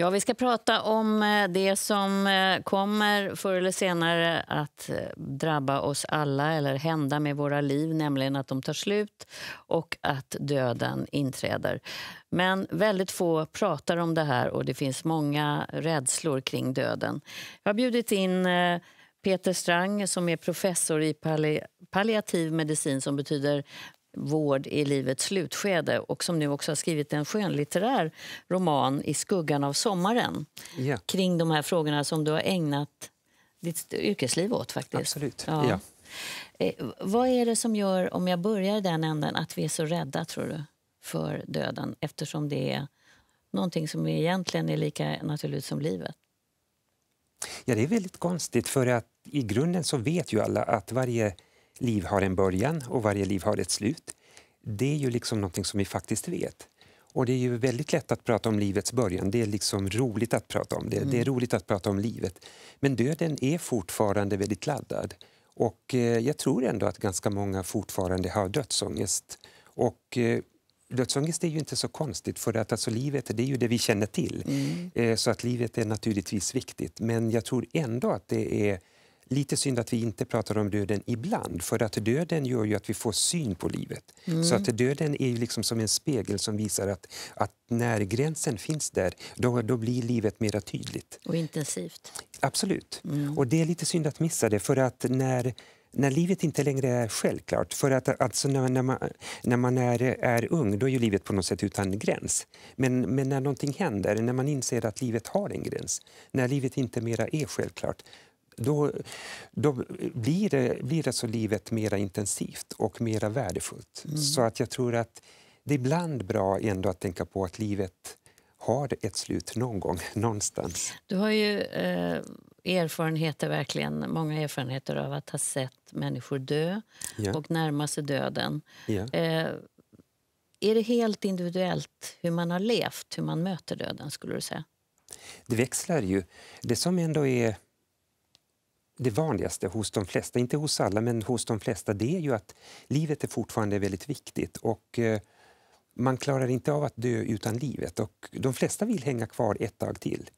Ja, vi ska prata om eh, det som eh, kommer förr eller senare att eh, drabba oss alla eller hända med våra liv, nämligen att de tar slut och att döden inträder. Men väldigt få pratar om det här och det finns många rädslor kring döden. Jag har bjudit in Peter Strang som är professor i palliativ medicin som betyder vård i livets slutskede och som nu också har skrivit en skönlitterär roman i skuggan av sommaren yeah. kring de här frågorna som du har ägnat ditt yrkesliv åt. faktiskt. Absolut. Ja. ja. Eh, vad är det som gör, om jag börjar den änden, att vi är så rädda tror du, för döden eftersom det är någonting som egentligen är lika naturligt som livet? Ja, det är väldigt konstigt för att i grunden så vet ju alla att varje liv har en början och varje liv har ett slut. Det är ju liksom någonting som vi faktiskt vet. Och det är ju väldigt lätt att prata om livets början. Det är liksom roligt att prata om det. Mm. Det är mm. roligt att prata om livet. Men döden är fortfarande väldigt laddad. Och eh, jag tror ändå att ganska många fortfarande har dödsångest. Och eh, dödsångest är ju inte så konstigt för att alltså, livet det är ju det vi känner till. Mm. Eh, så att livet är naturligtvis viktigt. Men jag tror ändå att det är Lite synd att vi inte pratar om döden ibland, för att döden gör ju att vi får syn på livet. Mm. Så att döden är ju liksom som en spegel som visar att, att när gränsen finns där, då, då blir livet mer tydligt. Och intensivt. Absolut. Mm. Och det är lite synd att missa det, för att när när livet inte längre är självklart. För att alltså när, när, man, när man är, är ung då är ju livet på något sätt utan gräns. Men, men när någonting händer, när man inser att livet har en gräns, när livet inte mera är självklart, då, då blir, det, blir alltså livet mer intensivt och mer värdefullt. Mm. Så att jag tror att det är ibland bra ändå att tänka på att livet har ett slut någon gång, någonstans. Du har ju eh, erfarenheter, verkligen, många erfarenheter av att ha sett människor dö ja. och närma sig döden. Ja. Eh, är det helt individuellt hur man har levt, hur man möter döden? skulle du säga? Det växlar ju. Det som ändå är det vanligaste hos de flesta, inte hos alla, men hos de flesta, det är ju att livet är fortfarande väldigt viktigt. Och eh, man klarar inte av att dö utan livet. Och de flesta vill hänga kvar ett tag till.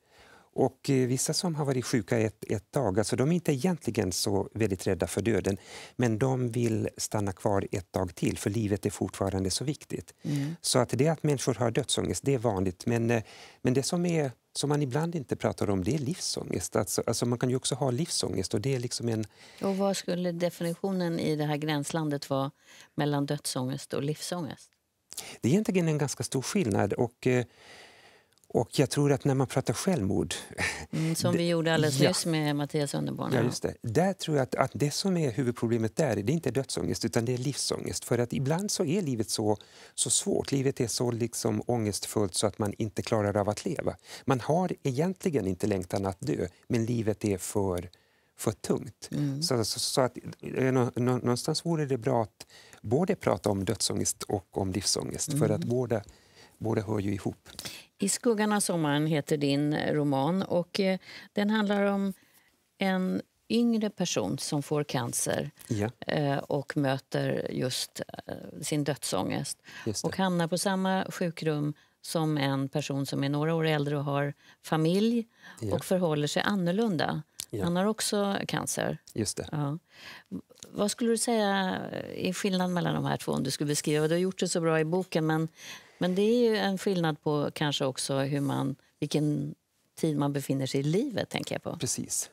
Och eh, vissa som har varit sjuka ett, ett tag, alltså de är inte egentligen så väldigt rädda för döden, men de vill stanna kvar ett tag till för livet är fortfarande så viktigt. Mm. Så att det att människor har dödsångest, det är vanligt. Men, eh, men det som, är, som man ibland inte pratar om, det är livsångest. Alltså, alltså man kan ju också ha livsångest och det är liksom en... Och vad skulle definitionen i det här gränslandet vara mellan dödsångest och livsångest? Det är egentligen en ganska stor skillnad. och... Eh, och jag tror att när man pratar självmord... Mm, som vi gjorde alldeles ja, nyss med Mattias Underborn. Ja, just det. Där tror jag att, att, det som är huvudproblemet där, det är inte dödsångest utan det är livsångest. För att ibland så är livet så, så svårt, livet är så liksom ångestfullt så att man inte klarar av att leva. Man har egentligen inte längtan att dö, men livet är för, för tungt. Mm. Så, så, så, att, eh, någonstans vore det bra att både prata om dödsångest och om livsångest. Mm. För att mm. båda båda hör ju ihop. I skuggan av sommaren heter din eh, roman och eh, den handlar om en yngre person som får cancer ja. Eh, och möter just sin dödsångest. Just och hamnar på samma sjukrum som en person som är några år äldre och har familj ja. och förhåller sig annorlunda. Ja. Han har också cancer. Just det. Ja. Vad skulle du säga är skillnaden mellan de här två? om du skulle beskriva? Du har gjort det så bra i boken, men men det är ju en skillnad på kanske också hur man, vilken tid man befinner sig i livet. tänker jag på. Precis.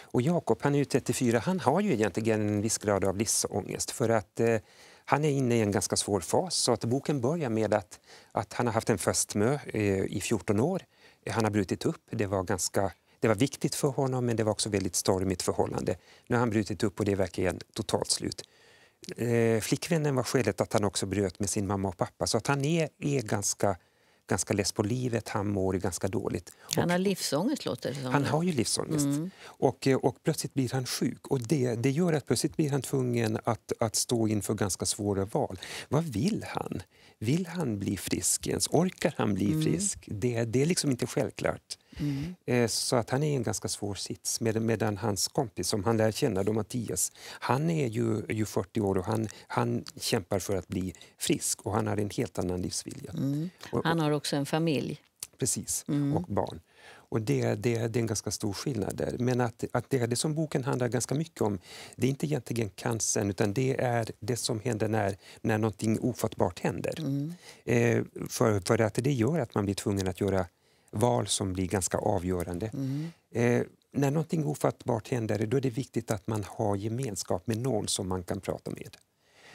Och Jakob, han är ju 34, han har ju egentligen en viss grad av livsångest för att eh, han är inne i en ganska svår fas. Så att boken börjar med att, att han har haft en fästmö eh, i 14 år. Han har brutit upp. Det var, ganska, det var viktigt för honom, men det var också väldigt stormigt förhållande. Nu har han brutit upp och det är verkligen totalt slut eh, flickvännen var skälet att han också bröt med sin mamma och pappa. Så att han är, är ganska ganska less på livet, han mår ganska dåligt. han har livsångest låter det som. Han har ju livsångest. Mm. Och, eh, och plötsligt blir han sjuk. Och det, det gör att plötsligt blir han tvungen att, att stå inför ganska svåra val. Vad vill han? Vill han bli frisk ens? Orkar han bli mm. frisk? Det, det är liksom inte självklart. Mm. Eh, så att han är i en ganska svår sits. Medan, medan hans kompis som han lär känna, då Mattias, han är ju, ju 40 år och han, han kämpar för att bli frisk och han har en helt annan livsvilja. Mm. Han har också en familj. Precis, mm. och barn. Och det, det, det är en ganska stor skillnad där. Men att, att det det som boken handlar ganska mycket om. Det är inte egentligen cancern utan det är det som händer när, när någonting ofattbart händer. Mm. Eh, för, för att det gör att man blir tvungen att göra val som blir ganska avgörande. Mm. Eh, när någonting ofattbart händer då är det viktigt att man har gemenskap med någon som man kan prata med.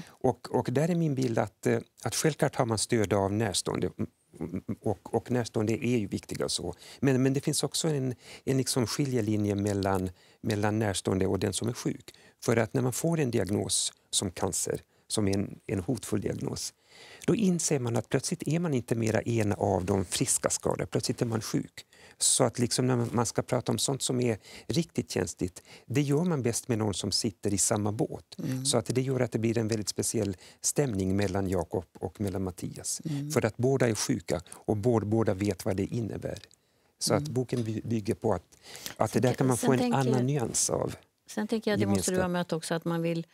Och, och där är min bild att, eh, att självklart har man stöd av närstående mm, mm, och, och närstående är ju viktiga. så. Men, men det finns också en, en liksom skiljelinje mellan, mellan närstående och den som är sjuk. För att när man får en diagnos som cancer, som är en, en hotfull diagnos, då inser man att plötsligt är man inte mera en av de friska skadade, plötsligt är man sjuk. Så att liksom när man ska prata om sånt som är riktigt känsligt, det gör man bäst med någon som sitter i samma båt. Mm. Så att det gör att det blir en väldigt speciell stämning mellan Jakob och mellan Mattias. Mm. För att båda är sjuka och båda, vet vad det innebär. Så att mm. boken bygger på att, att det där kan man få en annan jag, nyans av. Sen tänker jag, det måste du ha mött också, att man vill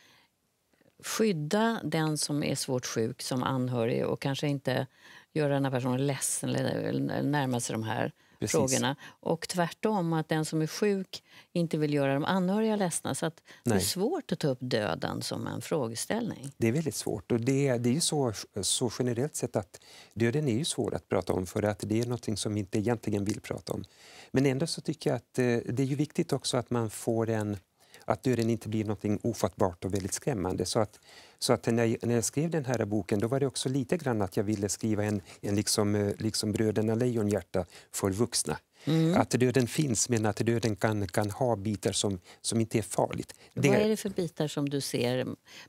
skydda den som är svårt sjuk som anhörig och kanske inte göra den här personen ledsen eller närma sig de här Precis. frågorna. Och tvärtom, att den som är sjuk inte vill göra de anhöriga ledsna. Så att det är svårt att ta upp döden som en frågeställning. Det är väldigt svårt. Och det, det är ju så, så generellt sett att döden är ju svår att prata om för att det är något som vi inte egentligen vill prata om. Men ändå så tycker jag att eh, det är ju viktigt också att man får en att döden inte blir något ofattbart och väldigt skrämmande. Så att, så att när, jag, när jag skrev den här boken då var det också lite grann att jag ville skriva en, en liksom, eh, liksom Bröderna Lejonhjärta för vuxna. Mm. Att döden finns, men att döden kan, kan ha bitar som, som inte är farligt. Det... Vad är det för bitar som du ser?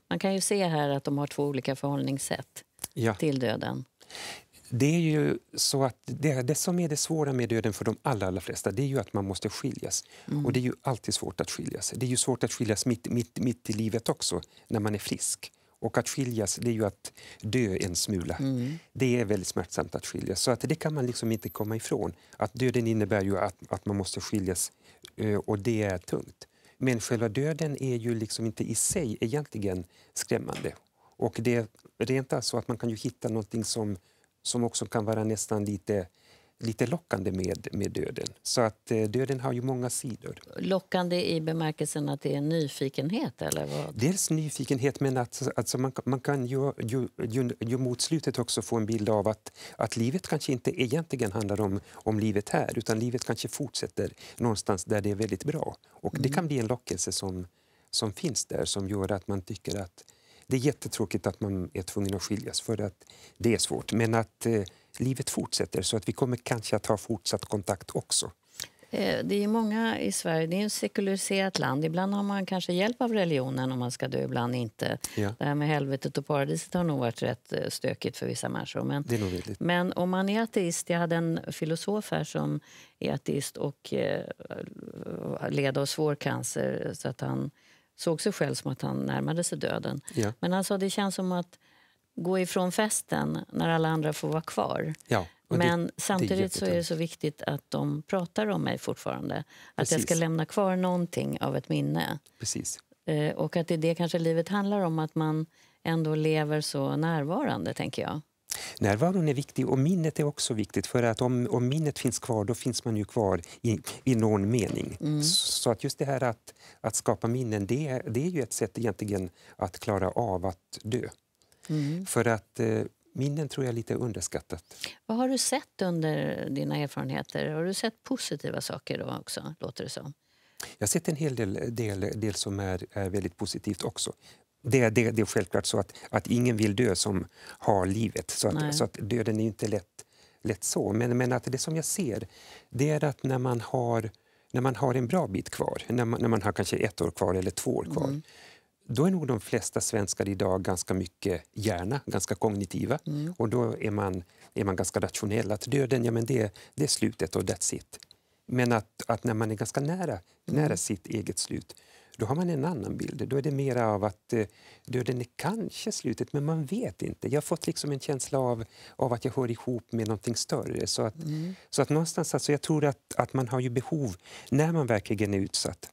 Man kan ju se här att de har två olika förhållningssätt ja. till döden. Det är ju så att det, det, som är det svåra med döden för de allra, allra flesta det är ju att man måste skiljas. Mm. Och det är ju alltid svårt att skiljas. Det är ju svårt att skiljas mitt, mitt, mitt i livet också, när man är frisk. Och att skiljas, det är ju att dö en smula. Mm. Det är väldigt smärtsamt att skiljas. Så att det kan man liksom inte komma ifrån. Att döden innebär ju att, att man måste skiljas eh, och det är tungt. Men själva döden är ju liksom inte i sig egentligen skrämmande. Och det är rent alltså att man kan ju hitta någonting som som också kan vara nästan lite lite lockande med, med döden. Så att eh, döden har ju många sidor. Lockande i bemärkelsen att det är nyfikenhet? Eller vad? Dels nyfikenhet, men att, alltså man, man kan ju, ju, ju, ju mot slutet också få en bild av att, att livet kanske inte egentligen handlar om, om livet här utan livet kanske fortsätter någonstans där det är väldigt bra. Och mm. Det kan bli en lockelse som, som finns där som gör att man tycker att det är jättetråkigt att man är tvungen att skiljas för att det är svårt. Men att eh, livet fortsätter så att vi kommer kanske att ha fortsatt kontakt också. Eh, det är många i Sverige, det är ett sekulariserat land. Ibland har man kanske hjälp av religionen om man ska dö, ibland inte. Ja. Det här med helvetet och paradiset har nog varit rätt eh, stökigt för vissa människor. Men, men om man är ateist, jag hade en filosof här som är ateist och eh, led av svår cancer så att han såg sig själv som att han närmade sig döden. Ja. Men alltså, det känns som att gå ifrån festen när alla andra får vara kvar. Ja, Men det, samtidigt det är så är det så viktigt att de pratar om mig fortfarande. Att Precis. jag ska lämna kvar någonting av ett minne. Precis. Eh, och att det är det kanske livet handlar om, att man ändå lever så närvarande, tänker jag. Närvaron är viktig och minnet är också viktigt för att om, om minnet finns kvar då finns man ju kvar i, i någon mening. Mm. Så att just det här att, att skapa minnen det, det är ju ett sätt egentligen att klara av att dö. Mm. För att eh, minnen tror jag är lite underskattat. Vad har du sett under dina erfarenheter? Har du sett positiva saker då också, låter det som? Jag har sett en hel del, del, del som är, är väldigt positivt också. Det, det, det är självklart så att, att ingen vill dö som har livet. Så att, så att döden är inte lätt, lätt så. Men, men att det som jag ser det är att när man har, när man har en bra bit kvar, när man, när man har kanske ett år kvar eller två år kvar mm. då är nog de flesta svenskar idag ganska mycket hjärna, ganska kognitiva. Mm. Och då är man, är man ganska rationell. Att döden, ja, men det, det är slutet och that's it. Men att, att när man är ganska nära, mm. nära sitt eget slut då har man en annan bild. Då är det mer av att eh, döden är kanske slutet, men man vet inte. Jag har fått liksom en känsla av, av att jag hör ihop med någonting större. Så att, mm. så att någonstans, alltså, jag tror att, att man har ju behov, när man verkligen är utsatt,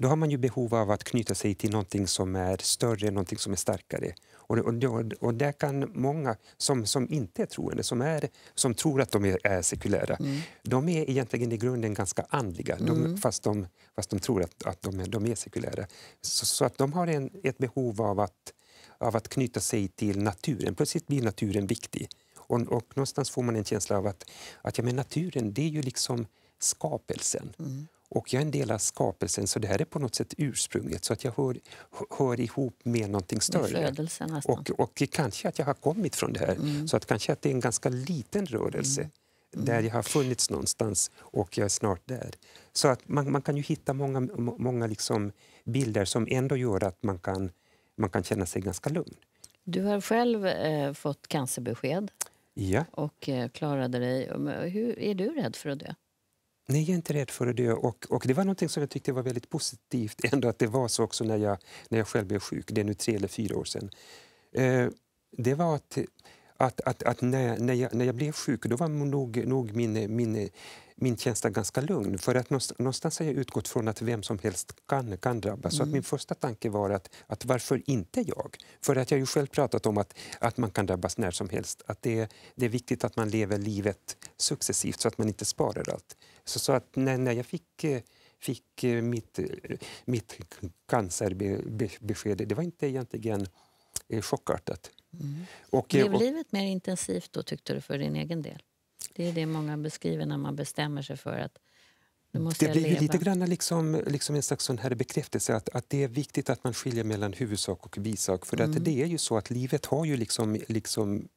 då har man ju behov av att knyta sig till någonting som är större, någonting som är starkare. Och, och, och där kan många som, som inte är troende, som, är, som tror att de är, är sekulära, mm. de är egentligen i grunden ganska andliga, de, mm. fast, de, fast de tror att, att de, är, de är sekulära. Så, så att de har en, ett behov av att, av att knyta sig till naturen. Plötsligt blir naturen viktig. Och, och någonstans får man en känsla av att, att ja, men naturen, det är ju liksom skapelsen. Mm. Och jag är en del av skapelsen, så det här är på något sätt ursprunget. Så att jag hör, hör ihop med någonting större. Med och, och kanske att jag har kommit från det här. Mm. Så att kanske att det är en ganska liten rörelse. Mm. Mm. där jag har funnits någonstans och jag är snart där. Så att man, man kan ju hitta många, många liksom bilder som ändå gör att man kan, man kan känna sig ganska lugn. Du har själv eh, fått cancerbesked ja. och eh, klarade dig. Hur Är du rädd för att dö? Nej, jag är inte rädd för att dö. Och, och det var något som jag tyckte var väldigt positivt ändå att det var så också när jag, när jag själv blev sjuk. Det är nu tre eller fyra år sedan. Eh, det var att, att, att, att, när, när, jag, när jag blev sjuk, då var nog, nog min, min min känsla ganska lugn. För att någonstans har jag utgått från att vem som helst kan, kan drabbas. Så att mm. min första tanke var att, att varför inte jag? För att jag har ju själv pratat om att, att man kan drabbas när som helst. Att det, det är viktigt att man lever livet successivt så att man inte sparar allt. Så, så att när, när jag fick fick eh, mitt, eh, mitt cancerbesked. Det var inte egentligen eh, chockartat. Mm. Och, Blev livet mer intensivt då tyckte du för din egen del? Det är det många beskriver när man bestämmer sig för att mm. det blir ju lite grann liksom, liksom en slags sån här bekräftelse att, att det är viktigt att man skiljer mellan huvudsak och bisak. För mm. att det är ju så att livet har ju liksom, liksom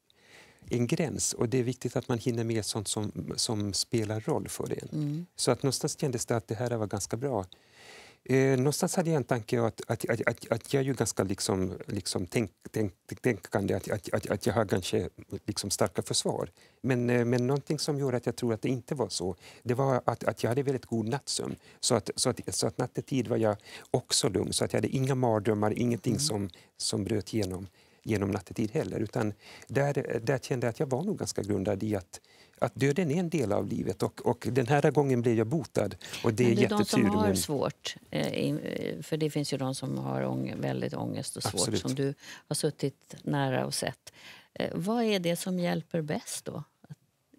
en gräns och det är viktigt att man hinner med sånt som, som spelar roll för en. Mm. Så att någonstans kändes det att det här var ganska bra. Eh, någonstans hade jag en tanke att, att, att, att, att jag är ju ganska liksom, liksom tänk, tänk, tänkande, att, att, att, att jag har kanske liksom starka försvar. Men, eh, men någonting som gjorde att jag tror att det inte var så, det var att, att jag hade väldigt god nattsömn. Så att, så, att, så att nattetid var jag också lugn, så att jag hade inga mardrömmar, ingenting mm. som, som bröt igenom genom nattetid heller. Utan där, där kände jag att jag var nog ganska grundad i att att döden är en del av livet och, och den här gången blev jag botad. Och det är men det är de som har svårt, eh, eh, för det finns ju de som har ång väldigt ångest och svårt Absolut. som du har suttit nära och sett. Eh, vad är det som hjälper bäst då?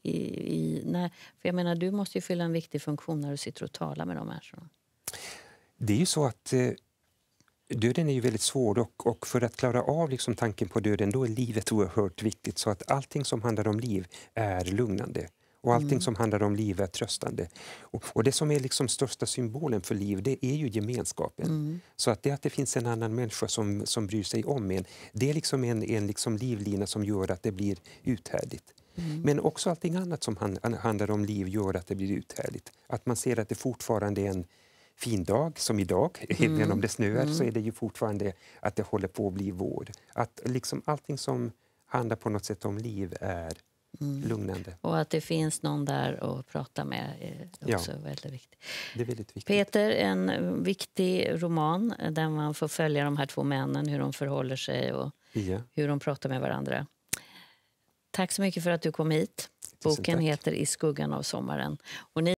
I, i, när, för jag menar, du måste ju fylla en viktig funktion när du sitter och talar med de människorna. Det är ju så att Döden är ju väldigt svår och, och, för att klara av liksom tanken på döden då är livet oerhört viktigt. Så att allting som handlar om liv är lugnande och allting mm. som handlar om liv är tröstande. Och, och, det som är liksom största symbolen för liv det är ju gemenskapen. Mm. Så att det att det finns en annan människa som, som bryr sig om en det är liksom en, en liksom livlina som gör att det blir uthärdigt. Mm. Men också allting annat som handlar om liv gör att det blir uthärdigt. Att man ser att det fortfarande är en fin dag som idag, mm. även om mm. det snöar, mm. så är det ju fortfarande att det håller på att bli vår. Att liksom allting som handlar på något sätt om liv är mm. lugnande. Och att det finns någon där att prata med är också ja. väldigt, viktigt. Det är väldigt viktigt. Peter, en viktig roman där man får följa de här två männen, hur de förhåller sig och ja. hur de pratar med varandra. Tack så mycket för att du kom hit. Boken heter I skuggan av sommaren. Och ni